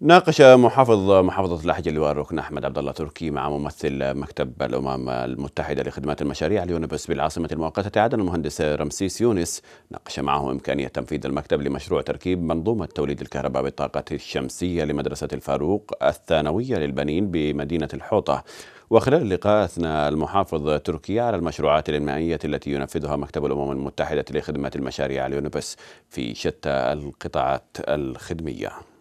ناقش محافظ محافظة اللاحج اللواء الركن أحمد عبد الله تركي مع ممثل مكتب الأمم المتحدة لخدمات المشاريع اليونبس بالعاصمة المؤقتة عدن المهندس رمسيس يونس ناقش معه إمكانية تنفيذ المكتب لمشروع تركيب منظومة توليد الكهرباء بالطاقة الشمسية لمدرسة الفاروق الثانوية للبنين بمدينة الحوطة وخلال اللقاء أثنى المحافظ تركيا على المشروعات الإنمائية التي ينفذها مكتب الأمم المتحدة لخدمات المشاريع اليونبس في شتى القطاعات الخدمية